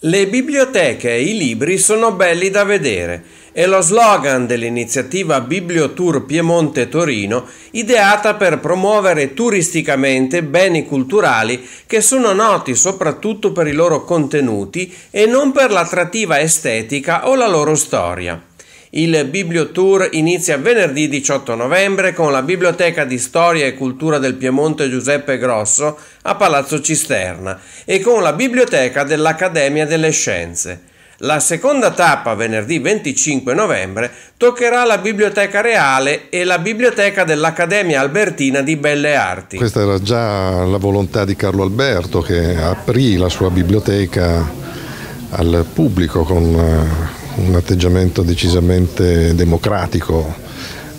Le biblioteche e i libri sono belli da vedere è lo slogan dell'iniziativa Bibliotour Piemonte Torino, ideata per promuovere turisticamente beni culturali che sono noti soprattutto per i loro contenuti e non per l'attrattiva estetica o la loro storia. Il Bibliotour inizia venerdì 18 novembre con la Biblioteca di Storia e Cultura del Piemonte Giuseppe Grosso a Palazzo Cisterna e con la Biblioteca dell'Accademia delle Scienze. La seconda tappa, venerdì 25 novembre, toccherà la Biblioteca Reale e la Biblioteca dell'Accademia Albertina di Belle Arti. Questa era già la volontà di Carlo Alberto che aprì la sua biblioteca al pubblico con eh, un atteggiamento decisamente democratico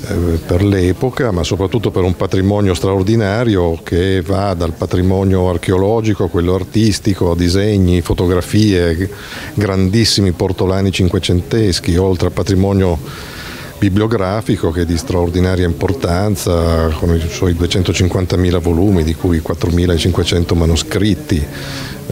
eh, per l'epoca, ma soprattutto per un patrimonio straordinario che va dal patrimonio archeologico quello artistico, disegni, fotografie, grandissimi portolani cinquecenteschi, oltre al patrimonio bibliografico che è di straordinaria importanza, con i suoi 250.000 volumi, di cui 4.500 manoscritti,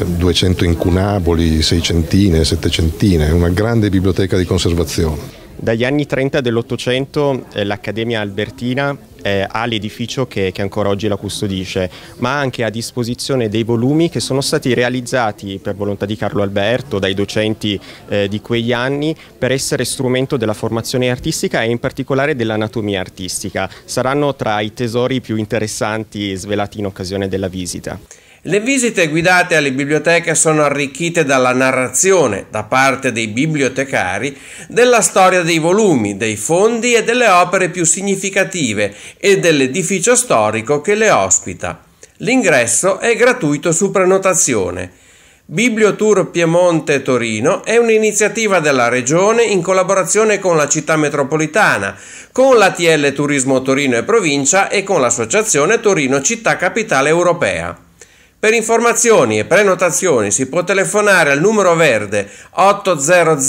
200 incunaboli, 600, 700, una grande biblioteca di conservazione. Dagli anni 30 dell'Ottocento eh, l'Accademia Albertina ha l'edificio che, che, ancora oggi la custodisce, ma anche a disposizione dei volumi che sono stati realizzati per volontà di Carlo Alberto dai docenti eh, di quegli anni per essere strumento della formazione artistica e in particolare dell'anatomia artistica. Saranno tra i tesori più interessanti svelati in occasione della visita. Le visite guidate alle biblioteche sono arricchite dalla narrazione, da parte dei bibliotecari, della storia dei volumi, dei fondi e delle opere più significative e dell'edificio storico che le ospita. L'ingresso è gratuito su prenotazione. Bibliotour Piemonte Torino è un'iniziativa della Regione in collaborazione con la città metropolitana, con l'ATL Turismo Torino e Provincia e con l'Associazione Torino Città Capitale Europea. Per informazioni e prenotazioni si può telefonare al numero verde 800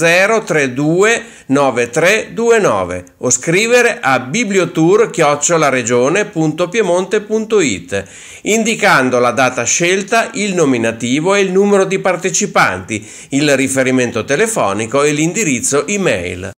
32 9329 o scrivere a bibliotour-regione.piemonte.it indicando la data scelta, il nominativo e il numero di partecipanti, il riferimento telefonico e l'indirizzo email.